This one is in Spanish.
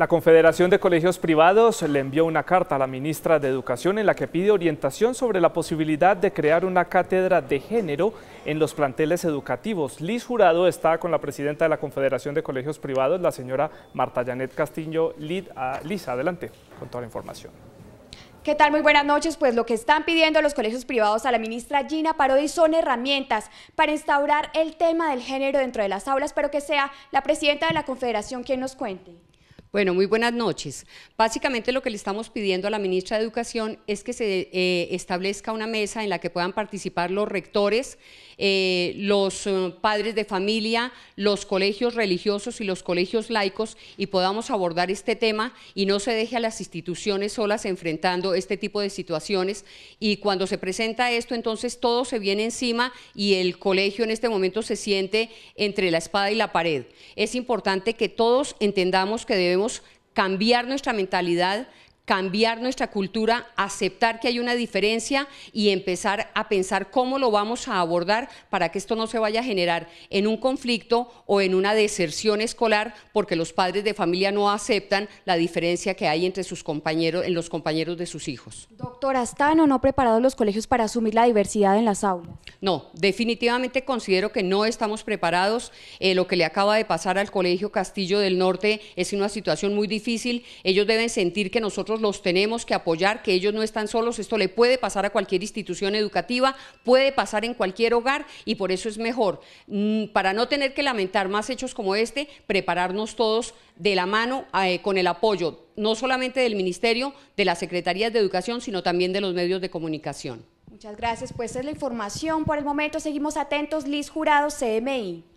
La Confederación de Colegios Privados le envió una carta a la ministra de Educación en la que pide orientación sobre la posibilidad de crear una cátedra de género en los planteles educativos. Liz Jurado está con la presidenta de la Confederación de Colegios Privados, la señora Marta Janet Castillo. Ah, Liz, adelante con toda la información. ¿Qué tal? Muy buenas noches. Pues lo que están pidiendo los colegios privados a la ministra Gina Parodi son herramientas para instaurar el tema del género dentro de las aulas, pero que sea la presidenta de la Confederación quien nos cuente. Bueno, muy buenas noches. Básicamente lo que le estamos pidiendo a la ministra de Educación es que se eh, establezca una mesa en la que puedan participar los rectores, eh, los eh, padres de familia, los colegios religiosos y los colegios laicos y podamos abordar este tema y no se deje a las instituciones solas enfrentando este tipo de situaciones y cuando se presenta esto entonces todo se viene encima y el colegio en este momento se siente entre la espada y la pared. Es importante que todos entendamos que debemos cambiar nuestra mentalidad, cambiar nuestra cultura, aceptar que hay una diferencia y empezar a pensar cómo lo vamos a abordar para que esto no se vaya a generar en un conflicto o en una deserción escolar porque los padres de familia no aceptan la diferencia que hay entre sus compañeros, en los compañeros de sus hijos. Doctora, ¿están o no preparados los colegios para asumir la diversidad en las aulas? No, definitivamente considero que no estamos preparados. Eh, lo que le acaba de pasar al Colegio Castillo del Norte es una situación muy difícil. Ellos deben sentir que nosotros los tenemos que apoyar, que ellos no están solos, esto le puede pasar a cualquier institución educativa, puede pasar en cualquier hogar y por eso es mejor, mm, para no tener que lamentar más hechos como este, prepararnos todos de la mano eh, con el apoyo no solamente del Ministerio, de las Secretarías de Educación, sino también de los medios de comunicación. Muchas gracias, pues es la información por el momento, seguimos atentos, Liz Jurado, CMI.